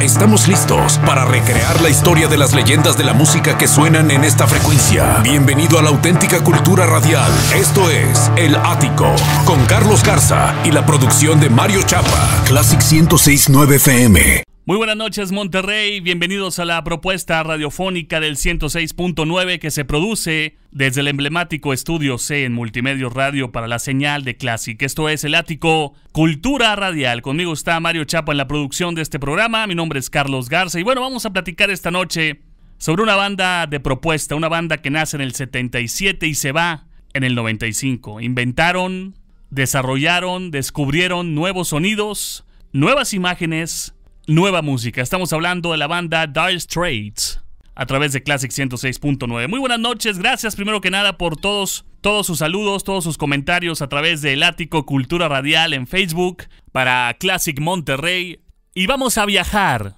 Estamos listos para recrear la historia de las leyendas de la música que suenan en esta frecuencia. Bienvenido a la auténtica cultura radial. Esto es El Ático, con Carlos Garza y la producción de Mario Chapa. Classic 1069 FM. Muy buenas noches Monterrey, bienvenidos a la propuesta radiofónica del 106.9 que se produce desde el emblemático Estudio C en Multimedio Radio para la señal de Classic. Esto es el ático Cultura Radial. Conmigo está Mario Chapa en la producción de este programa, mi nombre es Carlos Garza y bueno, vamos a platicar esta noche sobre una banda de propuesta, una banda que nace en el 77 y se va en el 95. Inventaron, desarrollaron, descubrieron nuevos sonidos, nuevas imágenes, nueva música. Estamos hablando de la banda Dire Straits a través de Classic 106.9. Muy buenas noches, gracias primero que nada por todos, todos sus saludos, todos sus comentarios a través del ático Cultura Radial en Facebook para Classic Monterrey. Y vamos a viajar,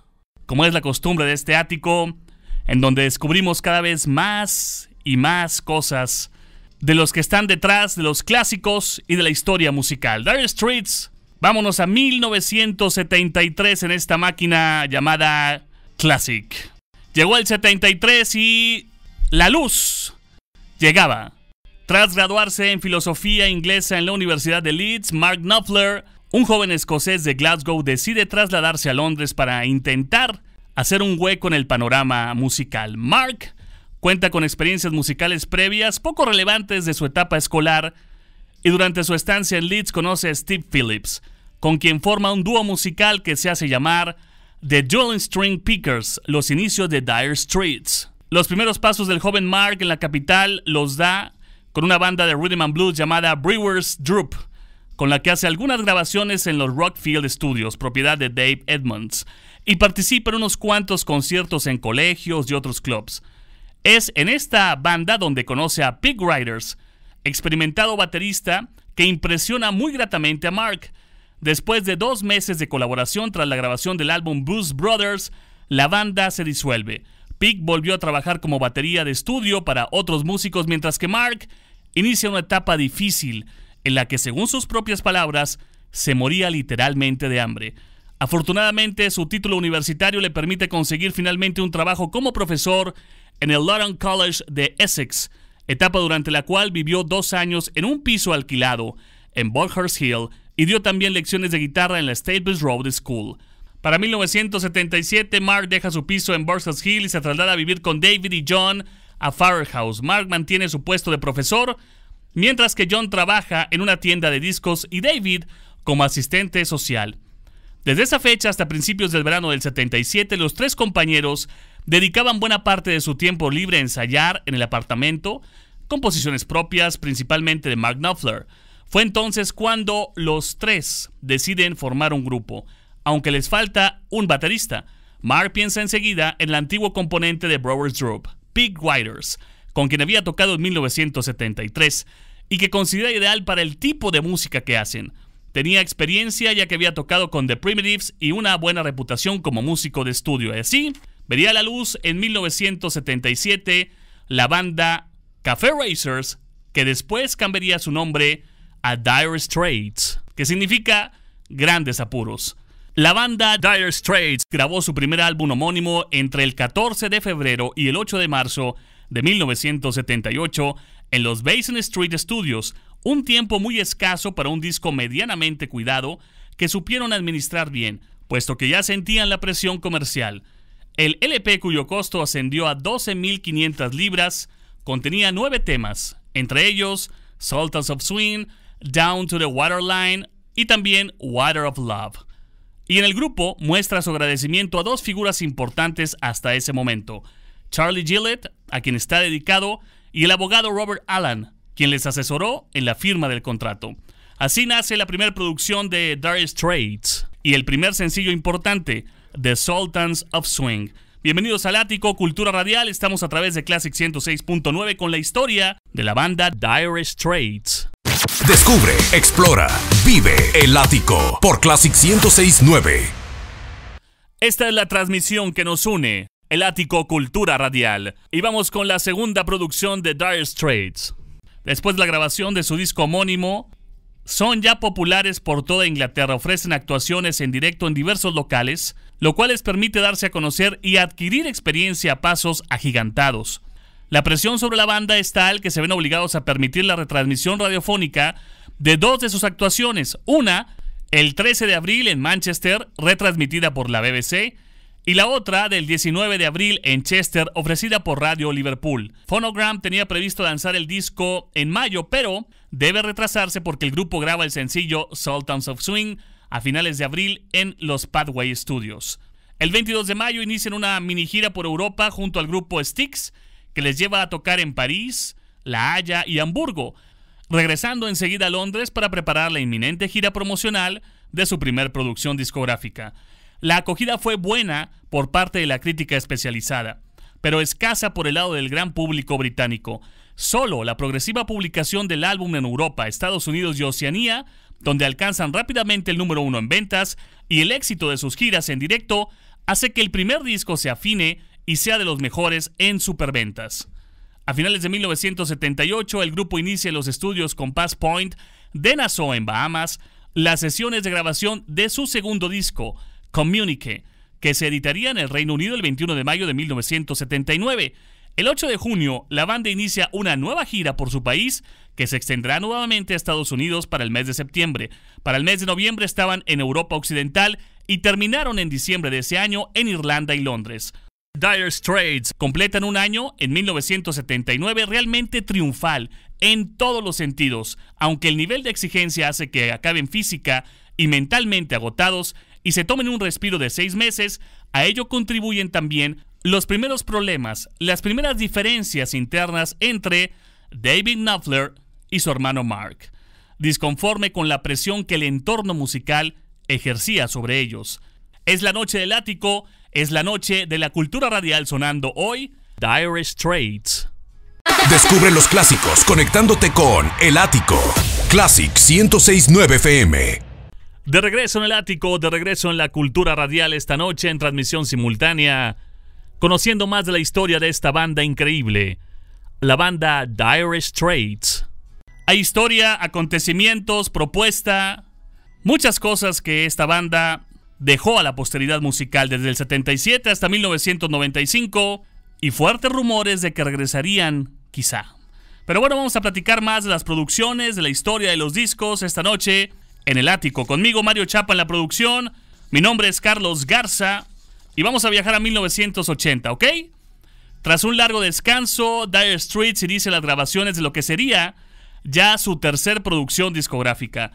como es la costumbre de este ático, en donde descubrimos cada vez más y más cosas de los que están detrás de los clásicos y de la historia musical. Dire Straits Vámonos a 1973 en esta máquina llamada Classic. Llegó el 73 y la luz llegaba. Tras graduarse en filosofía inglesa en la Universidad de Leeds, Mark Knopfler, un joven escocés de Glasgow, decide trasladarse a Londres para intentar hacer un hueco en el panorama musical. Mark cuenta con experiencias musicales previas poco relevantes de su etapa escolar y durante su estancia en Leeds conoce a Steve Phillips, con quien forma un dúo musical que se hace llamar The Dueling String Pickers, los inicios de Dire Streets. Los primeros pasos del joven Mark en la capital los da con una banda de rhythm and blues llamada Brewers Droop, con la que hace algunas grabaciones en los Rockfield Studios, propiedad de Dave Edmonds, y participa en unos cuantos conciertos en colegios y otros clubs. Es en esta banda donde conoce a Pig Riders, experimentado baterista que impresiona muy gratamente a Mark, Después de dos meses de colaboración tras la grabación del álbum Bruce Brothers, la banda se disuelve. Pick volvió a trabajar como batería de estudio para otros músicos mientras que Mark inicia una etapa difícil en la que, según sus propias palabras, se moría literalmente de hambre. Afortunadamente, su título universitario le permite conseguir finalmente un trabajo como profesor en el London College de Essex, etapa durante la cual vivió dos años en un piso alquilado en Bulkhurst Hill, y dio también lecciones de guitarra en la Staples Road School. Para 1977, Mark deja su piso en Bursas Hill y se traslada a vivir con David y John a Firehouse. Mark mantiene su puesto de profesor, mientras que John trabaja en una tienda de discos y David como asistente social. Desde esa fecha hasta principios del verano del 77, los tres compañeros dedicaban buena parte de su tiempo libre a ensayar en el apartamento, composiciones propias principalmente de Mark Knopfler. Fue entonces cuando los tres deciden formar un grupo, aunque les falta un baterista. Mark piensa enseguida en el antiguo componente de Browers Group, Pig Riders, con quien había tocado en 1973 y que considera ideal para el tipo de música que hacen. Tenía experiencia ya que había tocado con The Primitives y una buena reputación como músico de estudio. Y así vería a la luz en 1977 la banda Café Racers, que después cambiaría su nombre a Dire Straits, que significa grandes apuros. La banda Dire Straits grabó su primer álbum homónimo entre el 14 de febrero y el 8 de marzo de 1978 en los Basin Street Studios, un tiempo muy escaso para un disco medianamente cuidado que supieron administrar bien, puesto que ya sentían la presión comercial. El LP cuyo costo ascendió a 12.500 libras contenía nueve temas, entre ellos Sultans of Swing, Down to the Waterline y también Water of Love. Y en el grupo muestra su agradecimiento a dos figuras importantes hasta ese momento, Charlie Gillett, a quien está dedicado, y el abogado Robert Allen quien les asesoró en la firma del contrato. Así nace la primera producción de Dire Straits y el primer sencillo importante, The Sultans of Swing. Bienvenidos al Ático Cultura Radial, estamos a través de Classic 106.9 con la historia de la banda Dire Straits. Descubre, explora, vive el ático por Classic 1069. Esta es la transmisión que nos une, el ático Cultura Radial. Y vamos con la segunda producción de Dire Straits. Después de la grabación de su disco homónimo, son ya populares por toda Inglaterra, ofrecen actuaciones en directo en diversos locales, lo cual les permite darse a conocer y adquirir experiencia a pasos agigantados. La presión sobre la banda es tal que se ven obligados a permitir la retransmisión radiofónica de dos de sus actuaciones. Una, el 13 de abril en Manchester, retransmitida por la BBC, y la otra del 19 de abril en Chester, ofrecida por Radio Liverpool. Phonogram tenía previsto lanzar el disco en mayo, pero debe retrasarse porque el grupo graba el sencillo Sultans of Swing a finales de abril en los Padway Studios. El 22 de mayo inician una mini gira por Europa junto al grupo Styx que les lleva a tocar en París, La Haya y Hamburgo, regresando enseguida a Londres para preparar la inminente gira promocional de su primer producción discográfica. La acogida fue buena por parte de la crítica especializada, pero escasa por el lado del gran público británico. Solo la progresiva publicación del álbum en Europa, Estados Unidos y Oceanía, donde alcanzan rápidamente el número uno en ventas, y el éxito de sus giras en directo hace que el primer disco se afine y sea de los mejores en superventas. A finales de 1978, el grupo inicia los estudios con Pass Point de Nassau en Bahamas, las sesiones de grabación de su segundo disco, Communique, que se editaría en el Reino Unido el 21 de mayo de 1979. El 8 de junio, la banda inicia una nueva gira por su país que se extenderá nuevamente a Estados Unidos para el mes de septiembre. Para el mes de noviembre estaban en Europa Occidental y terminaron en diciembre de ese año en Irlanda y Londres. Dire Straits completan un año en 1979 realmente triunfal en todos los sentidos, aunque el nivel de exigencia hace que acaben física y mentalmente agotados y se tomen un respiro de seis meses, a ello contribuyen también los primeros problemas, las primeras diferencias internas entre David Knopfler y su hermano Mark, disconforme con la presión que el entorno musical ejercía sobre ellos. Es la noche del ático es la noche de la cultura radial sonando hoy Dire Straits. Descubre los clásicos conectándote con El Ático. Classic 1069 FM. De regreso en el ático, de regreso en la cultura radial esta noche en transmisión simultánea, conociendo más de la historia de esta banda increíble, la banda Dire Straits. Hay historia, acontecimientos, propuesta, muchas cosas que esta banda dejó a la posteridad musical desde el 77 hasta 1995 y fuertes rumores de que regresarían quizá. Pero bueno, vamos a platicar más de las producciones, de la historia de los discos esta noche en el ático. Conmigo Mario Chapa en la producción, mi nombre es Carlos Garza y vamos a viajar a 1980, ¿ok? Tras un largo descanso, Dire Straits inicia las grabaciones de lo que sería ya su tercer producción discográfica.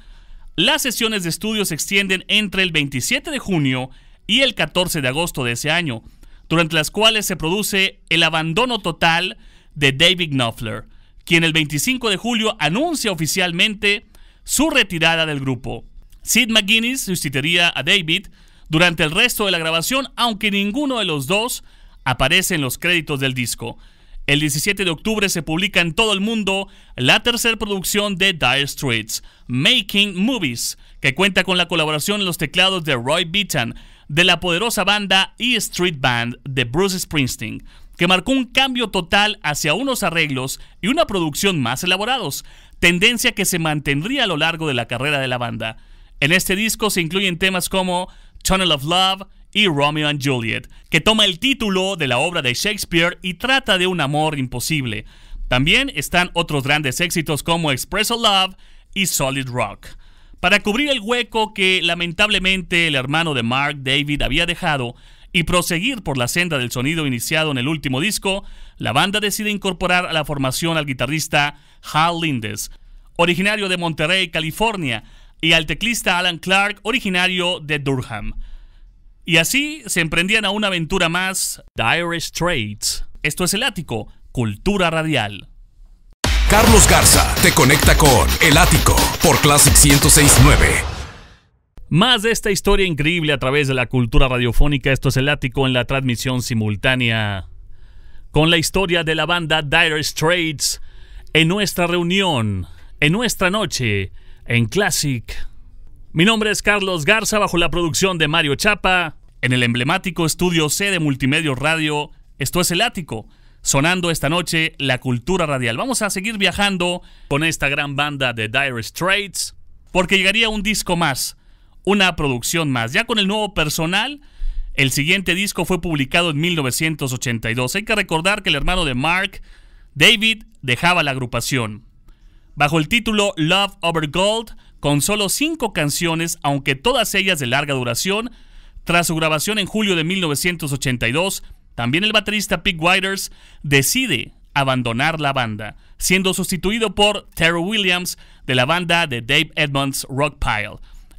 Las sesiones de estudio se extienden entre el 27 de junio y el 14 de agosto de ese año, durante las cuales se produce el abandono total de David Knopfler, quien el 25 de julio anuncia oficialmente su retirada del grupo. Sid McGuinness sustituiría a David durante el resto de la grabación, aunque ninguno de los dos aparece en los créditos del disco. El 17 de octubre se publica en todo el mundo la tercera producción de Dire Straits, Making Movies, que cuenta con la colaboración en los teclados de Roy Beaton de la poderosa banda E Street Band de Bruce Springsteen, que marcó un cambio total hacia unos arreglos y una producción más elaborados, tendencia que se mantendría a lo largo de la carrera de la banda. En este disco se incluyen temas como Tunnel of Love, y Romeo and Juliet, que toma el título de la obra de Shakespeare y trata de un amor imposible. También están otros grandes éxitos como Expresso Love y Solid Rock. Para cubrir el hueco que lamentablemente el hermano de Mark David había dejado y proseguir por la senda del sonido iniciado en el último disco, la banda decide incorporar a la formación al guitarrista Hal Lindes, originario de Monterrey, California, y al teclista Alan Clark, originario de Durham. Y así se emprendían a una aventura más Dire Straits. Esto es el ático, cultura radial. Carlos Garza te conecta con El Ático por Classic 1069. Más de esta historia increíble a través de la cultura radiofónica, esto es El Ático en la transmisión simultánea con la historia de la banda Dire Straits en nuestra reunión, en nuestra noche, en Classic. Mi nombre es Carlos Garza bajo la producción de Mario Chapa. En el emblemático estudio C de Multimedio Radio, esto es El Ático, sonando esta noche la cultura radial. Vamos a seguir viajando con esta gran banda de Dire Straits, porque llegaría un disco más, una producción más. Ya con el nuevo personal, el siguiente disco fue publicado en 1982. Hay que recordar que el hermano de Mark, David, dejaba la agrupación. Bajo el título Love Over Gold, con solo cinco canciones, aunque todas ellas de larga duración, tras su grabación en julio de 1982, también el baterista Pete Widers decide abandonar la banda, siendo sustituido por Terry Williams de la banda de Dave Edmonds Rockpile.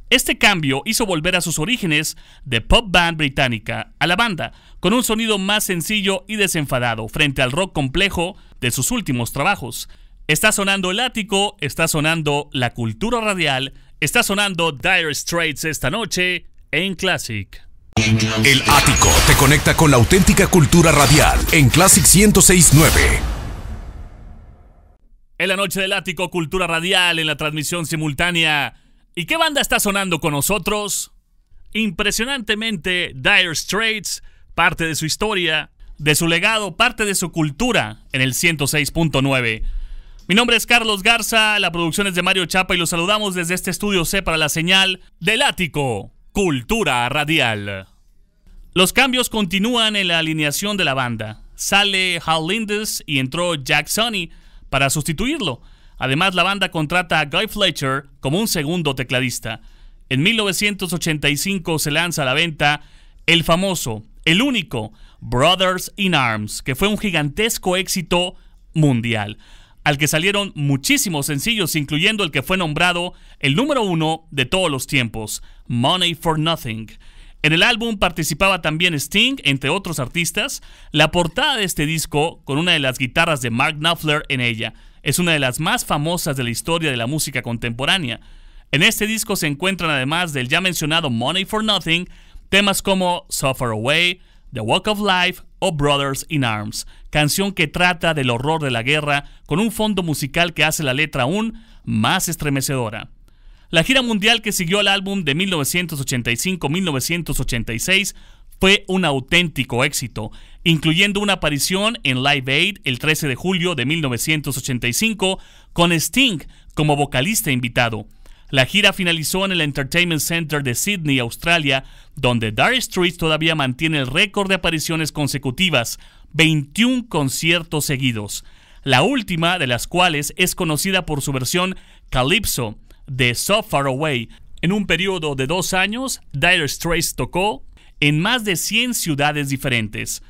Este cambio hizo volver a sus orígenes de pop band británica a la banda, con un sonido más sencillo y desenfadado frente al rock complejo de sus últimos trabajos. Está sonando el ático, está sonando la cultura radial, está sonando Dire Straits esta noche, en Classic. El ático te conecta con la auténtica cultura radial en Classic 1069. En la noche del ático, cultura radial en la transmisión simultánea. ¿Y qué banda está sonando con nosotros? Impresionantemente, Dire Straits, parte de su historia, de su legado, parte de su cultura en el 106.9. Mi nombre es Carlos Garza, la producción es de Mario Chapa y los saludamos desde este estudio C para la señal del ático. Cultura Radial. Los cambios continúan en la alineación de la banda. Sale Hal Lindes y entró Jack Sonny para sustituirlo. Además, la banda contrata a Guy Fletcher como un segundo tecladista. En 1985 se lanza a la venta el famoso, el único, Brothers in Arms, que fue un gigantesco éxito mundial al que salieron muchísimos sencillos, incluyendo el que fue nombrado el número uno de todos los tiempos, Money for Nothing. En el álbum participaba también Sting, entre otros artistas. La portada de este disco, con una de las guitarras de Mark Knopfler en ella, es una de las más famosas de la historia de la música contemporánea. En este disco se encuentran, además del ya mencionado Money for Nothing, temas como Suffer Away, The Walk of Life, o oh Brothers in Arms, canción que trata del horror de la guerra con un fondo musical que hace la letra aún más estremecedora. La gira mundial que siguió al álbum de 1985-1986 fue un auténtico éxito, incluyendo una aparición en Live Aid el 13 de julio de 1985 con Sting como vocalista invitado la gira finalizó en el Entertainment Center de Sydney, Australia, donde Dire Straits todavía mantiene el récord de apariciones consecutivas, 21 conciertos seguidos, la última de las cuales es conocida por su versión Calypso de So Far Away. En un periodo de dos años, Dire Straits tocó en más de 100 ciudades diferentes.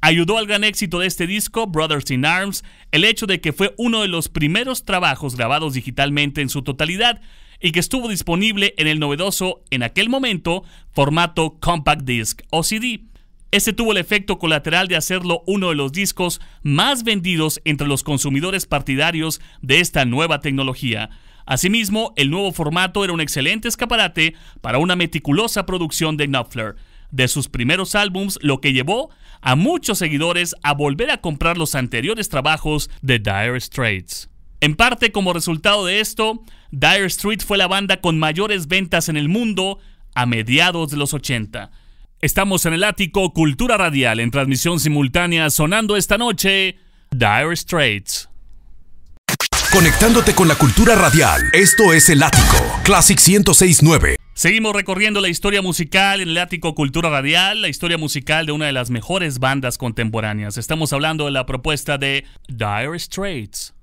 Ayudó al gran éxito de este disco, Brothers in Arms, el hecho de que fue uno de los primeros trabajos grabados digitalmente en su totalidad, y que estuvo disponible en el novedoso, en aquel momento, formato Compact Disc o CD. Este tuvo el efecto colateral de hacerlo uno de los discos más vendidos entre los consumidores partidarios de esta nueva tecnología. Asimismo, el nuevo formato era un excelente escaparate para una meticulosa producción de Knopfler, de sus primeros álbums, lo que llevó a muchos seguidores a volver a comprar los anteriores trabajos de Dire Straits. En parte como resultado de esto, Dire Street fue la banda con mayores ventas en el mundo a mediados de los 80. Estamos en el ático Cultura Radial en transmisión simultánea sonando esta noche Dire Straits. Conectándote con la cultura radial, esto es el ático, Classic 1069. Seguimos recorriendo la historia musical en el ático Cultura Radial, la historia musical de una de las mejores bandas contemporáneas. Estamos hablando de la propuesta de Dire Straits.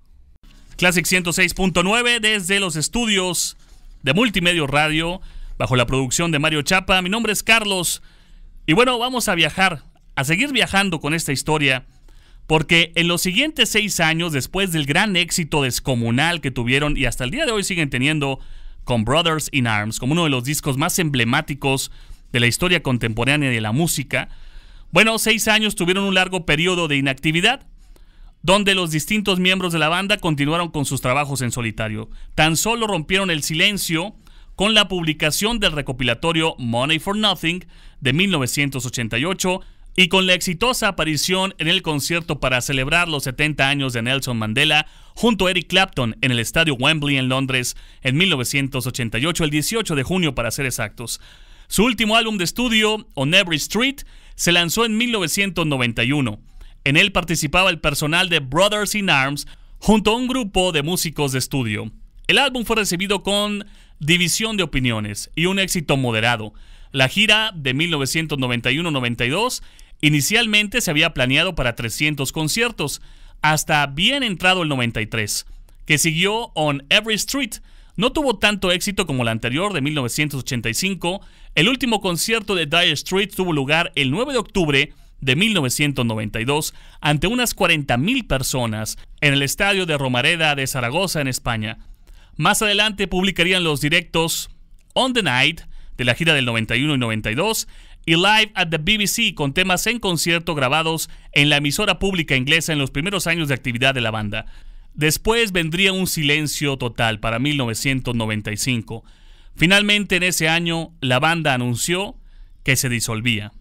Classic 106.9 desde los estudios de Multimedio Radio, bajo la producción de Mario Chapa. Mi nombre es Carlos. Y bueno, vamos a viajar, a seguir viajando con esta historia, porque en los siguientes seis años, después del gran éxito descomunal que tuvieron y hasta el día de hoy siguen teniendo con Brothers in Arms, como uno de los discos más emblemáticos de la historia contemporánea de la música, bueno, seis años tuvieron un largo periodo de inactividad donde los distintos miembros de la banda continuaron con sus trabajos en solitario. Tan solo rompieron el silencio con la publicación del recopilatorio Money for Nothing de 1988 y con la exitosa aparición en el concierto para celebrar los 70 años de Nelson Mandela junto a Eric Clapton en el Estadio Wembley en Londres en 1988, el 18 de junio para ser exactos. Su último álbum de estudio, On Every Street, se lanzó en 1991. En él participaba el personal de Brothers in Arms junto a un grupo de músicos de estudio. El álbum fue recibido con división de opiniones y un éxito moderado. La gira de 1991-92 inicialmente se había planeado para 300 conciertos, hasta bien entrado el 93, que siguió On Every Street. No tuvo tanto éxito como la anterior de 1985. El último concierto de Dire Street tuvo lugar el 9 de octubre de 1992 ante unas 40.000 personas en el estadio de Romareda de Zaragoza, en España. Más adelante publicarían los directos On the Night de la gira del 91 y 92 y Live at the BBC con temas en concierto grabados en la emisora pública inglesa en los primeros años de actividad de la banda. Después vendría un silencio total para 1995. Finalmente en ese año la banda anunció que se disolvía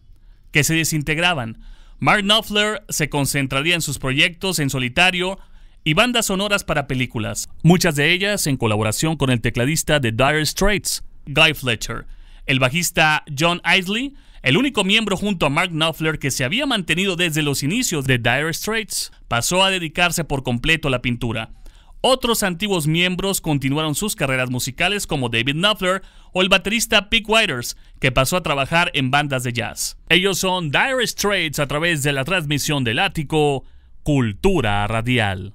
que se desintegraban. Mark Knopfler se concentraría en sus proyectos en solitario y bandas sonoras para películas, muchas de ellas en colaboración con el tecladista de Dire Straits, Guy Fletcher, el bajista John Isley, el único miembro junto a Mark Knopfler que se había mantenido desde los inicios de Dire Straits, pasó a dedicarse por completo a la pintura. Otros antiguos miembros continuaron sus carreras musicales como David Knopfler o el baterista Pete Withers, que pasó a trabajar en bandas de jazz. Ellos son Dire Straits a través de la transmisión del ático Cultura Radial.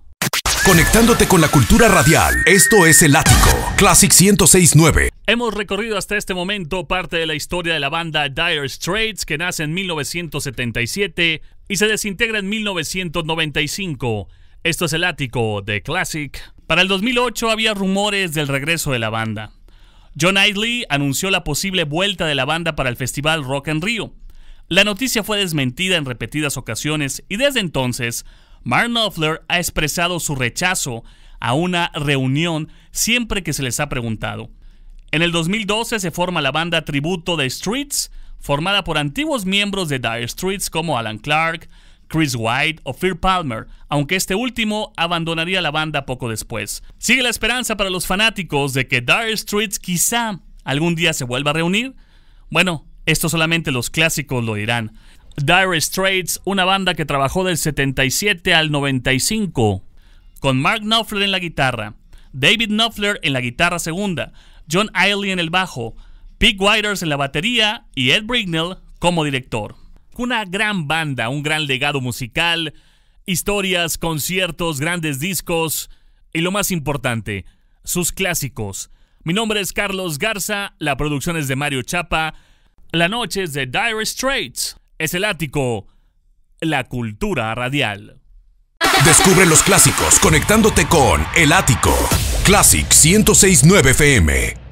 Conectándote con la cultura radial, esto es El Ático, Classic 1069. Hemos recorrido hasta este momento parte de la historia de la banda Dire Straits, que nace en 1977 y se desintegra en 1995. Esto es el ático de Classic. Para el 2008 había rumores del regreso de la banda. John Idley anunció la posible vuelta de la banda para el festival Rock en Río. La noticia fue desmentida en repetidas ocasiones y desde entonces Mark Knopfler ha expresado su rechazo a una reunión siempre que se les ha preguntado. En el 2012 se forma la banda tributo de Streets, formada por antiguos miembros de Dire Streets como Alan Clark, Chris White o Phil Palmer, aunque este último abandonaría la banda poco después. Sigue la esperanza para los fanáticos de que Dire Straits quizá algún día se vuelva a reunir. Bueno, esto solamente los clásicos lo dirán. Dire Straits, una banda que trabajó del 77 al 95, con Mark Knopfler en la guitarra, David Knopfler en la guitarra segunda, John Eiley en el bajo, Pete Widers en la batería y Ed Brignell como director una gran banda, un gran legado musical, historias, conciertos, grandes discos y lo más importante, sus clásicos. Mi nombre es Carlos Garza, la producción es de Mario Chapa, la noche es de Dire Straits, es el ático, la cultura radial. Descubre los clásicos conectándote con El Ático. Classic 1069 FM.